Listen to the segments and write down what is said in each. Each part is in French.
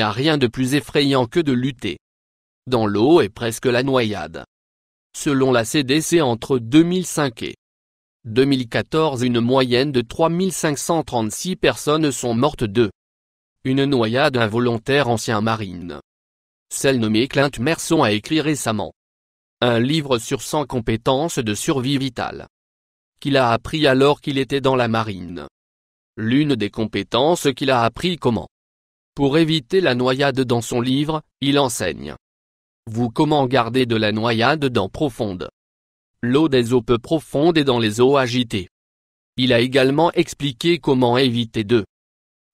a rien de plus effrayant que de lutter dans l'eau est presque la noyade. Selon la CDC entre 2005 et 2014 une moyenne de 3536 personnes sont mortes de une noyade involontaire ancien marine. Celle nommée Clint Merson a écrit récemment un livre sur 100 compétences de survie vitale qu'il a appris alors qu'il était dans la marine. L'une des compétences qu'il a appris comment pour éviter la noyade dans son livre, il enseigne vous comment garder de la noyade dans profonde. L'eau des eaux peu profondes et dans les eaux agitées. Il a également expliqué comment éviter de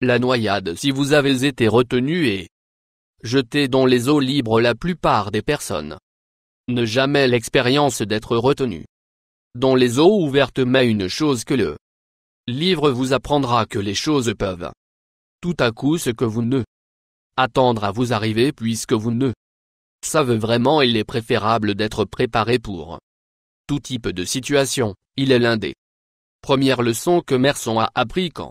la noyade si vous avez été retenu et jeté dans les eaux libres la plupart des personnes. Ne jamais l'expérience d'être retenu dans les eaux ouvertes mais une chose que le livre vous apprendra que les choses peuvent tout à coup ce que vous ne attendre à vous arriver puisque vous ne savez vraiment il est préférable d'être préparé pour tout type de situation, il est l'un des premières leçons que Merson a appris quand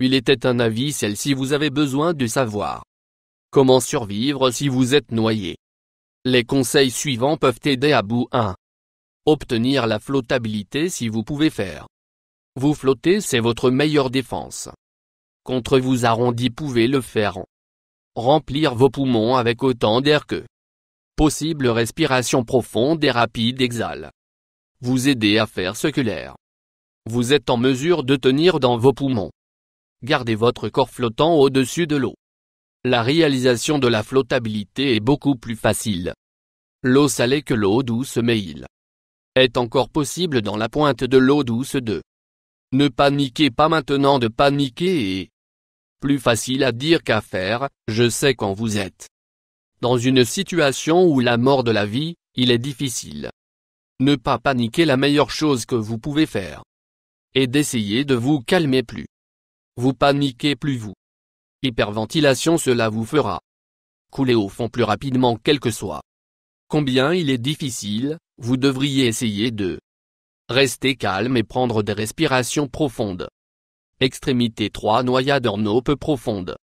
il était un avis celle-ci vous avez besoin de savoir comment survivre si vous êtes noyé. Les conseils suivants peuvent aider à bout 1. Obtenir la flottabilité si vous pouvez faire. Vous flotter c'est votre meilleure défense contre vous arrondis pouvez le faire en remplir vos poumons avec autant d'air que possible respiration profonde et rapide exhale. Vous aider à faire ce que l'air. Vous êtes en mesure de tenir dans vos poumons. Gardez votre corps flottant au-dessus de l'eau. La réalisation de la flottabilité est beaucoup plus facile. L'eau salée que l'eau douce mais il est encore possible dans la pointe de l'eau douce de. Ne paniquez pas maintenant de paniquer et plus facile à dire qu'à faire, je sais quand vous êtes dans une situation où la mort de la vie, il est difficile. Ne pas paniquer la meilleure chose que vous pouvez faire. Et d'essayer de vous calmer plus. Vous paniquez plus vous. Hyperventilation cela vous fera couler au fond plus rapidement quel que soit. Combien il est difficile, vous devriez essayer de rester calme et prendre des respirations profondes. Extrémité 3 Noyade en eau peu profonde.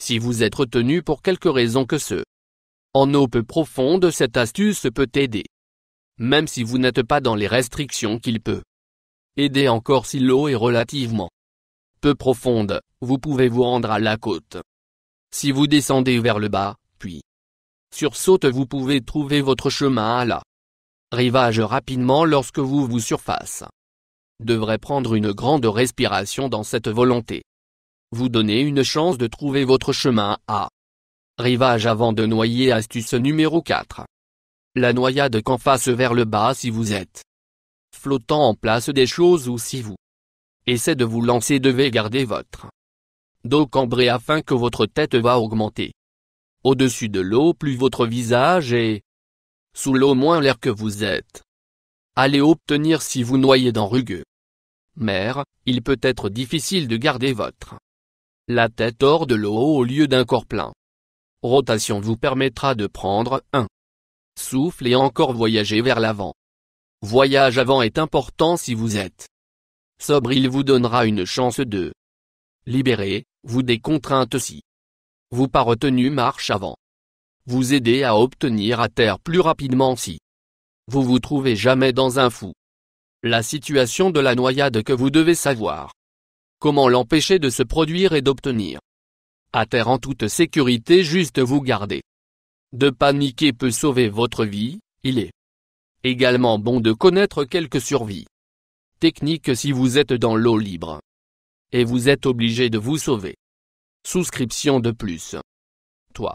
Si vous êtes retenu pour quelque raison que ce en eau peu profonde, cette astuce peut aider. Même si vous n'êtes pas dans les restrictions qu'il peut aider encore si l'eau est relativement peu profonde, vous pouvez vous rendre à la côte. Si vous descendez vers le bas, puis sursaute vous pouvez trouver votre chemin à la rivage rapidement lorsque vous vous surface devrait prendre une grande respiration dans cette volonté. Vous donnez une chance de trouver votre chemin à rivage avant de noyer astuce numéro 4. La noyade qu'en face vers le bas si vous êtes flottant en place des choses ou si vous essayez de vous lancer devez garder votre dos cambré afin que votre tête va augmenter. Au-dessus de l'eau plus votre visage est sous l'eau moins l'air que vous êtes. Allez obtenir si vous noyez dans rugueux. Mère, il peut être difficile de garder votre la tête hors de l'eau au lieu d'un corps plein. Rotation vous permettra de prendre un souffle et encore voyager vers l'avant. Voyage avant est important si vous êtes sobre il vous donnera une chance de libérer, vous des contraintes si vous pas retenu marche avant. Vous aider à obtenir à terre plus rapidement si vous vous trouvez jamais dans un fou. La situation de la noyade que vous devez savoir. Comment l'empêcher de se produire et d'obtenir. À terre en toute sécurité juste vous garder. De paniquer peut sauver votre vie, il est également bon de connaître quelques survies. Technique si vous êtes dans l'eau libre. Et vous êtes obligé de vous sauver. Souscription de plus. Toi.